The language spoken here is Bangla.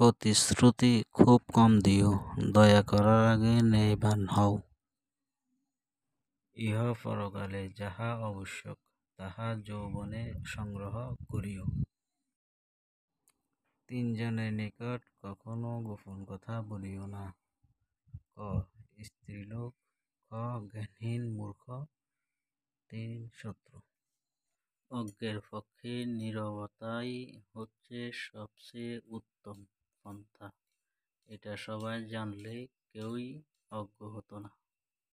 প্রতিশ্রুতি খুব কম দিও দয়া করার আগে নেইবান হও ইহা পরকালে যাহা আবশ্যক তাহা যৌবনে সংগ্রহ করিও তিনজনের নিকট কখনো গোপন কথা বলিও না ক স্ত্রীলোক ক জ্ঞানহীন মূর্খ তিন শত্রু অজ্ঞের পক্ষে নিরবতাই হচ্ছে সবচেয়ে উত্তম এটা সবাই জানলে কেউই অজ্ঞ হতো না